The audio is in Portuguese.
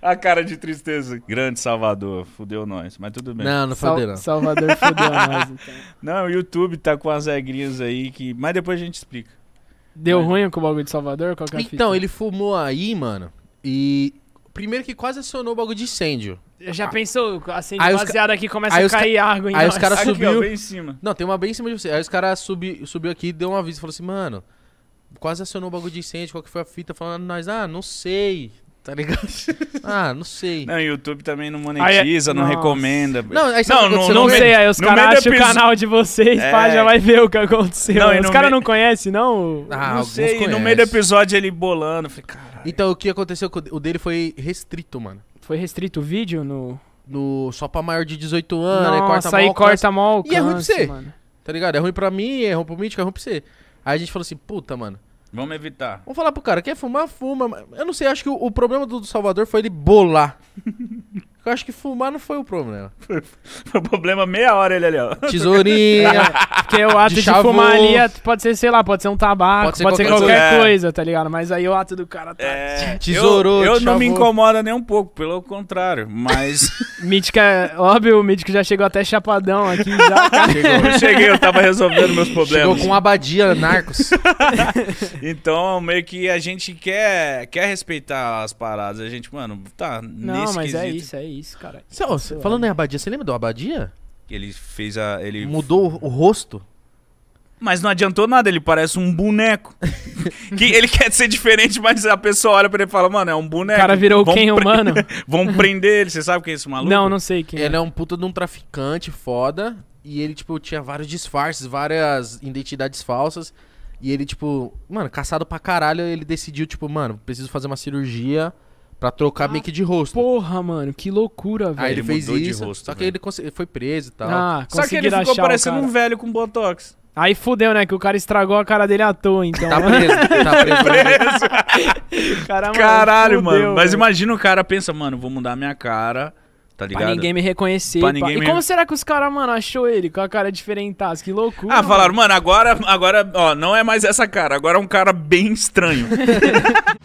a cara de tristeza. Grande Salvador, fudeu nós, mas tudo bem. Não, não fudeu não. Salvador fudeu nós, então. Não, o YouTube tá com as regrinhas aí que... Mas depois a gente explica. Deu ruim com o bagulho de Salvador? Qual é então, fita? ele fumou aí, mano, e... Primeiro que quase acionou o bagulho de incêndio. Já ah. pensou? Acende aí baseado aqui começa aí a cair água em Aí nós. os caras subiu... Aqui, ó, em cima. Não, tem uma bem em cima de você. Aí os caras subi... subiu aqui, deu um aviso, falou assim, mano... Quase acionou o bagulho de incêndio, qual que foi a fita, falando nós, ah, não sei, Tá ligado? Ah, não sei. Não, o YouTube também não é- monetiza, aí, não nossa. recomenda. Não, aí não, não, não sei, aí os caras acham episo... o canal de vocês, é... pá, já vai ver o que aconteceu. Não, os caras me... não conhecem, não? Ah, não sei, conhece. no meio do episódio ele bolando, falei, caralho. Então, o que aconteceu com o dele foi restrito, mano. Foi restrito o vídeo no... no... Só pra maior de 18 anos, Nossa, aí corta mal corta mal E é ruim pra você, mano. tá ligado? É ruim pra mim, é ruim pro Mítico, é ruim pra você. Aí a gente falou assim, puta, mano Vamos evitar. Vamos falar pro cara, quer fumar? Fuma. Eu não sei, acho que o, o problema do Salvador foi ele bolar. Eu acho que fumar não foi o problema. Foi, né? foi o problema meia hora ele ali, ó. Tesourinha. Porque o ato de, de fumar ali é, pode ser, sei lá, pode ser um tabaco, pode ser pode qualquer, ser qualquer coisa, tá ligado? Mas aí o ato do cara tá. É, tesourou, Eu, eu não me incomoda nem um pouco, pelo contrário. Mas. Mítica, óbvio, o Mítico já chegou até chapadão aqui já. Chegou, eu cheguei, eu tava resolvendo meus problemas. Chegou com abadia, narcos. então, meio que a gente quer, quer respeitar as paradas. A gente, mano, tá. Não, mas é quesito. é isso, é isso isso, cara. Cê, ó, cê, falando em Abadia, você lembra do Abadia? Ele fez a. Ele Mudou o, o rosto? Mas não adiantou nada, ele parece um boneco. que ele quer ser diferente, mas a pessoa olha pra ele e fala, mano, é um boneco. O cara virou Vão quem, pre... humano? Vão prender ele, você sabe quem é esse maluco? Não, não sei quem. Ele é. é um puta de um traficante foda. E ele, tipo, tinha vários disfarces, várias identidades falsas. E ele, tipo, mano, caçado pra caralho, ele decidiu, tipo, mano, preciso fazer uma cirurgia Pra trocar ah, meio que de rosto. Porra, mano, que loucura, velho. Aí ele, ele fez isso. Rosto, só velho. que ele foi preso e tal. Ah, só que ele ficou parecendo um velho com botox. Aí fudeu, né? Que o cara estragou a cara dele à toa, então. Tá preso, tá preso. Tá preso. Caramba, Caralho, fudeu, mano. Mas imagina o cara pensa, mano, vou mudar minha cara. Tá ligado? Pra ninguém me reconhecer. Pra ninguém pra... Me... E como será que os caras, mano, achou ele com a cara diferentaça? Que loucura. Ah, falaram, mano. mano, agora, agora, ó, não é mais essa cara, agora é um cara bem estranho.